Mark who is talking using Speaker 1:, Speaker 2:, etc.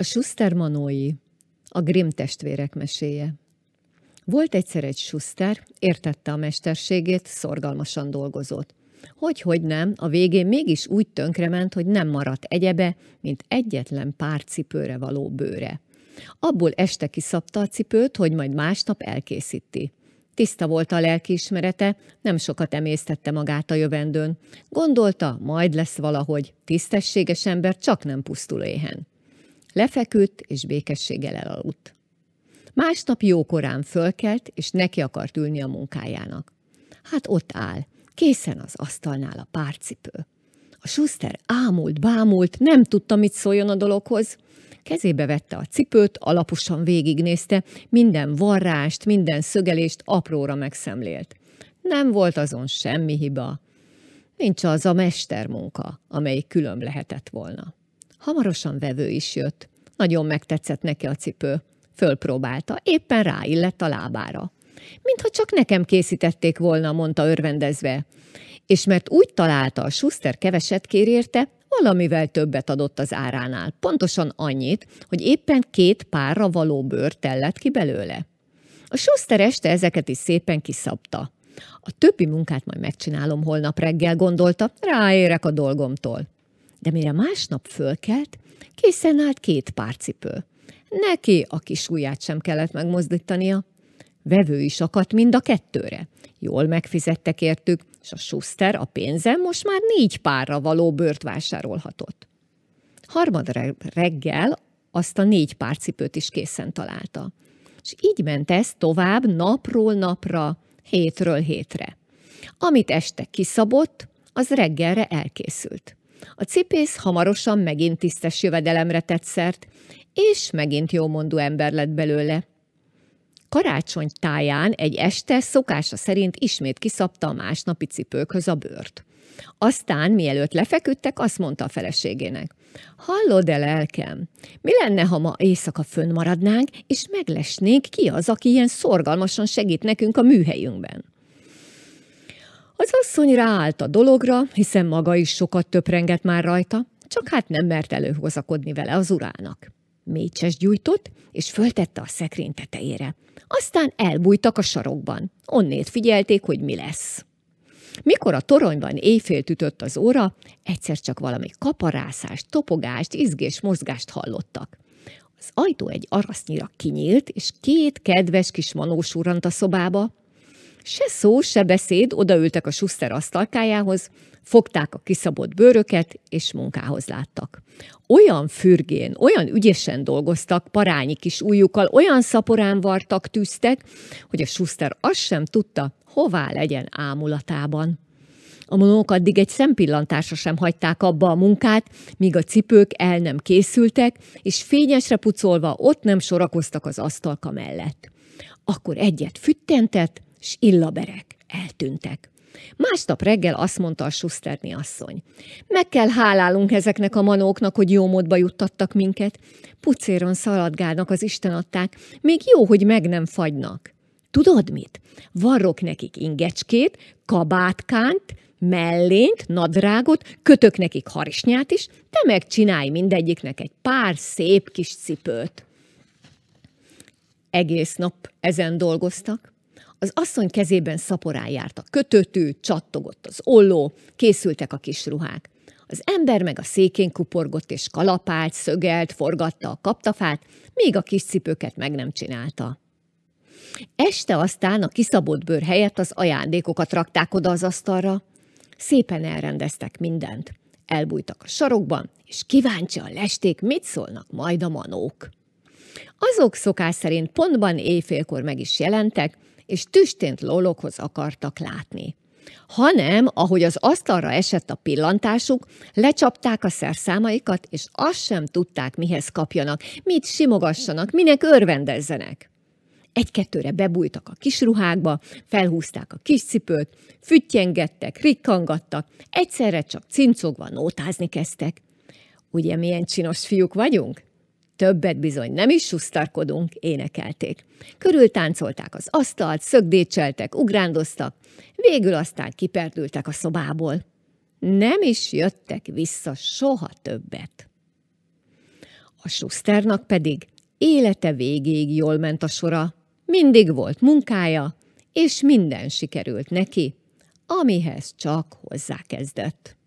Speaker 1: A Schuster Manói, a Grimm testvérek meséje. Volt egyszer egy Schuster, értette a mesterségét, szorgalmasan dolgozott. Hogy, hogy nem, a végén mégis úgy tönkrement, hogy nem maradt egyebe, mint egyetlen pár cipőre való bőre. Abból este kiszabta a cipőt, hogy majd másnap elkészíti. Tiszta volt a lelkiismerete, nem sokat emésztette magát a jövendőn. Gondolta, majd lesz valahogy, tisztességes ember csak nem pusztul éhen. Lefeküdt, és békességgel elaludt. Másnap jókorán fölkelt, és neki akart ülni a munkájának. Hát ott áll, készen az asztalnál a párcipő. A suszter ámult, bámult, nem tudta, mit szóljon a dologhoz. Kezébe vette a cipőt, alaposan végignézte, minden varrást, minden szögelést apróra megszemlélt. Nem volt azon semmi hiba. Nincs az a mestermunka, amelyik külön lehetett volna. Hamarosan vevő is jött. Nagyon megtetszett neki a cipő. Fölpróbálta, éppen ráillett a lábára. Mintha csak nekem készítették volna, mondta örvendezve. És mert úgy találta a Schuster keveset kér érte, valamivel többet adott az áránál, pontosan annyit, hogy éppen két párra való bőr tellett ki belőle. A Schuster este ezeket is szépen kiszabta. A többi munkát majd megcsinálom holnap reggel, gondolta, ráérek a dolgomtól de mire másnap fölkelt, készen állt két pár cipő. Neki a kis ujját sem kellett megmozdítania. Vevő is akadt mind a kettőre. Jól megfizettek értük, és a suszter a pénzem most már négy párra való bőrt vásárolhatott. Harmad reggel azt a négy pár cipőt is készen találta. És így ment ez tovább napról napra, hétről hétre. Amit este kiszabott, az reggelre elkészült. A cipész hamarosan megint tisztes jövedelemre tett szert, és megint jómondú ember lett belőle. Karácsony táján egy este szokása szerint ismét kiszabta a másnapi cipőkhöz a bőrt. Aztán, mielőtt lefeküdtek, azt mondta a feleségének. Hallod el, lelkem, mi lenne, ha ma éjszaka fönn maradnánk, és meglesnék, ki az, aki ilyen szorgalmasan segít nekünk a műhelyünkben? Az asszony ráállt a dologra, hiszen maga is sokat töprengett már rajta, csak hát nem mert előhozakodni vele az urának. Mécses gyújtott, és föltette a szekrény tetejére. Aztán elbújtak a sarokban. Onnét figyelték, hogy mi lesz. Mikor a toronyban éjfél ütött az óra, egyszer csak valami kaparászást, topogást, izgés mozgást hallottak. Az ajtó egy arasznyira kinyílt, és két kedves kis manós urant a szobába, Se szó, se beszéd, odaültek a Schuster asztalkájához, fogták a kiszabott bőröket, és munkához láttak. Olyan fürgén, olyan ügyesen dolgoztak, parányi kis ujjukkal, olyan szaporán vartak, tűztek, hogy a Schuster azt sem tudta, hová legyen ámulatában. A monók addig egy szempillantásra sem hagyták abba a munkát, míg a cipők el nem készültek, és fényesre pucolva ott nem sorakoztak az asztalka mellett. Akkor egyet füttentett, és illaberek eltűntek. Másnap reggel azt mondta a Suszterni asszony. Meg kell hálálunk ezeknek a manóknak, hogy jó módba juttattak minket. Pucéron szaladgálnak az Isten adták, még jó, hogy meg nem fagynak. Tudod mit? Varrok nekik ingecskét, kabátkánt, mellényt, nadrágot, kötök nekik harisnyát is, te meg csinálj mindegyiknek egy pár szép kis cipőt. Egész nap ezen dolgoztak, az asszony kezében szaporán járt a kötötű, csattogott az olló, készültek a kis ruhák. Az ember meg a székén kuporgott és kalapált, szögelt, forgatta a kaptafát, még a kis cipőket meg nem csinálta. Este aztán a kiszabott bőr helyett az ajándékokat rakták oda az asztalra. Szépen elrendeztek mindent. Elbújtak a sarokban, és kíváncsi a lesték, mit szólnak majd a manók. Azok szokás szerint pontban éjfélkor meg is jelentek, és tüstént Lólokhoz akartak látni. Hanem, ahogy az asztalra esett a pillantásuk, lecsapták a szerszámaikat, és azt sem tudták, mihez kapjanak, mit simogassanak, minek örvendezzenek. Egy-kettőre bebújtak a kis ruhákba, felhúzták a kis cipőt, füttyengettek, rikkangattak, egyszerre csak cincogva nótázni kezdtek. Ugye milyen csinos fiúk vagyunk? Többet bizony nem is susztarkodunk, énekelték. táncolták az asztalt, szögdécseltek, ugrándoztak, végül aztán kiperdültek a szobából. Nem is jöttek vissza soha többet. A suszternak pedig élete végéig jól ment a sora, mindig volt munkája, és minden sikerült neki, amihez csak hozzákezdett.